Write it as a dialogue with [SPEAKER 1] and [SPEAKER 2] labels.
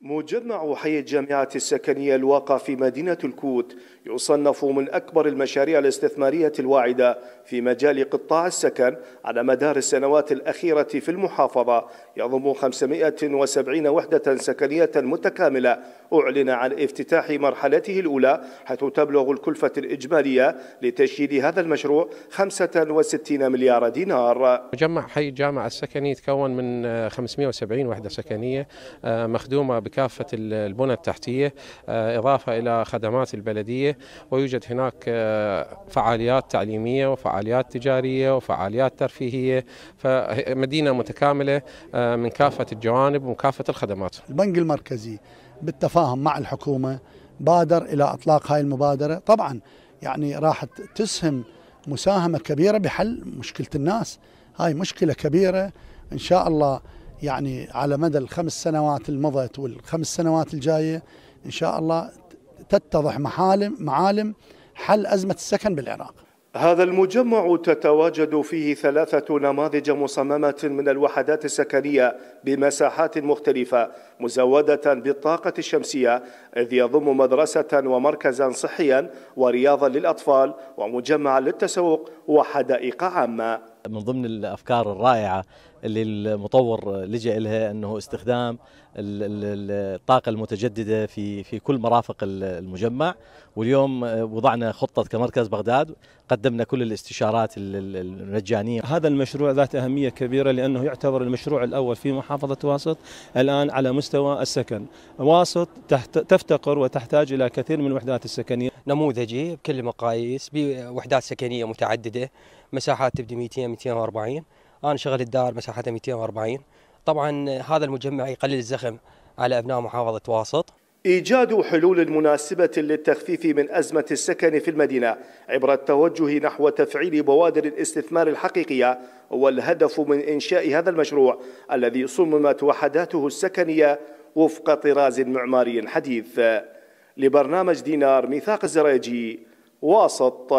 [SPEAKER 1] مجمع حي الجامعة السكنية الواقع في مدينة الكوت يصنف من أكبر المشاريع الاستثمارية الواعدة في مجال قطاع السكن على مدار السنوات الأخيرة في المحافظة يضم 570 وحدة سكنية متكاملة أعلن عن افتتاح مرحلته الأولى حيث تبلغ الكلفة الإجمالية لتشييد هذا المشروع 65 مليار دينار
[SPEAKER 2] مجمع حي الجامعة السكني يتكون من 570 وحدة سكنية آه، مخدومة بكافة البنى التحتية آه، إضافة إلى خدمات البلدية ويوجد هناك آه، فعاليات تعليمية وفعاليات تجارية وفعاليات ترفيهية فمدينة متكاملة آه، من كافة الجوانب ومن كافة الخدمات
[SPEAKER 3] البنك المركزي بالتفاهم مع الحكومة بادر إلى إطلاق هاي المبادرة طبعا يعني راح تسهم مساهمة كبيرة بحل مشكلة الناس هاي مشكلة كبيرة إن شاء الله يعني على مدى الخمس سنوات المضت والخمس سنوات الجايه ان شاء الله تتضح محالم معالم حل ازمه السكن بالعراق.
[SPEAKER 1] هذا المجمع تتواجد فيه ثلاثة نماذج مصممة من الوحدات السكنية بمساحات مختلفة مزودة بالطاقة الشمسية إذ يضم مدرسة ومركزا صحيا ورياضا للأطفال ومجمعا للتسوق وحدائق عامة من ضمن الافكار الرائعه اللي المطور لجا لها انه استخدام الطاقه المتجدده في في كل مرافق المجمع واليوم آه، وضعنا خطه كمركز بغداد قدمنا كل الاستشارات المجانيه هذا المشروع ذات اهميه كبيره لانه يعتبر المشروع الاول في محافظه واسط الان على مستوى
[SPEAKER 2] السكن واسط تفتقر وتحتاج الى كثير من الوحدات السكنيه نموذجي بكل المقاييس بوحدات سكنيه متعدده مساحات تبدي 200 240 انا شغل الدار مساحتها 240 طبعا هذا المجمع يقلل الزخم على ابناء محافظه واسط
[SPEAKER 1] إيجاد حلول مناسبة للتخفيف من أزمة السكن في المدينة عبر التوجه نحو تفعيل بوادر الاستثمار الحقيقية والهدف من إنشاء هذا المشروع الذي صممت وحداته السكنية وفق طراز معماري حديث لبرنامج دينار ميثاق الزراجي واسط